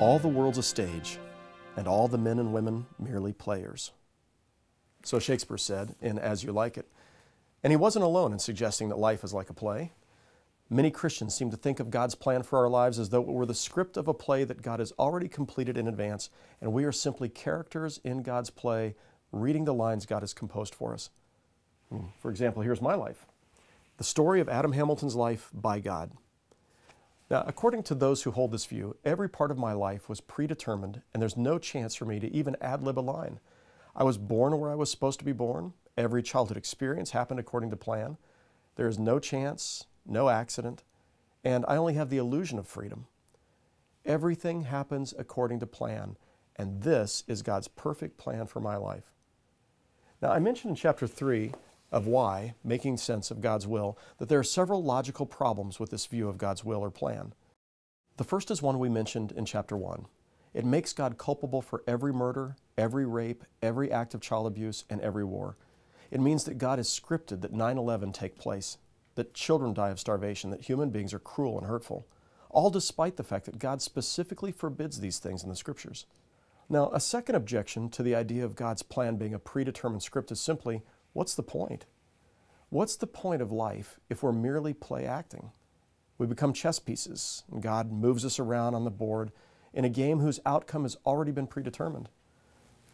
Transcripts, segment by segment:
All the world's a stage, and all the men and women merely players. So Shakespeare said in As You Like It. And he wasn't alone in suggesting that life is like a play. Many Christians seem to think of God's plan for our lives as though it were the script of a play that God has already completed in advance, and we are simply characters in God's play, reading the lines God has composed for us. Hmm. For example, here's my life the story of Adam Hamilton's life by God. Now, according to those who hold this view, every part of my life was predetermined, and there's no chance for me to even ad lib a line. I was born where I was supposed to be born. Every childhood experience happened according to plan. There is no chance, no accident, and I only have the illusion of freedom. Everything happens according to plan, and this is God's perfect plan for my life. Now, I mentioned in chapter 3 of why, making sense of God's will, that there are several logical problems with this view of God's will or plan. The first is one we mentioned in chapter 1. It makes God culpable for every murder, every rape, every act of child abuse, and every war. It means that God has scripted that 9 11 take place, that children die of starvation, that human beings are cruel and hurtful, all despite the fact that God specifically forbids these things in the scriptures. Now, a second objection to the idea of God's plan being a predetermined script is simply What's the point? What's the point of life if we're merely play acting? We become chess pieces, and God moves us around on the board in a game whose outcome has already been predetermined.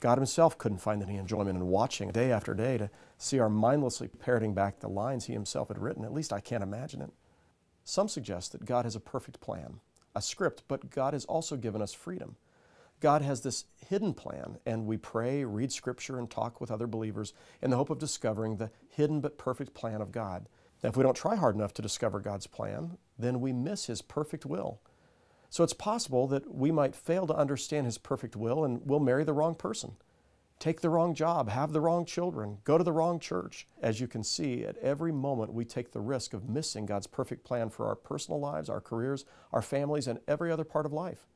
God Himself couldn't find any enjoyment in watching day after day to see our mindlessly parroting back the lines He Himself had written. At least I can't imagine it. Some suggest that God has a perfect plan, a script, but God has also given us freedom. God has this hidden plan, and we pray, read scripture, and talk with other believers in the hope of discovering the hidden but perfect plan of God. Now, if we don't try hard enough to discover God's plan, then we miss His perfect will. So it's possible that we might fail to understand His perfect will and we'll marry the wrong person, take the wrong job, have the wrong children, go to the wrong church. As you can see, at every moment we take the risk of missing God's perfect plan for our personal lives, our careers, our families, and every other part of life.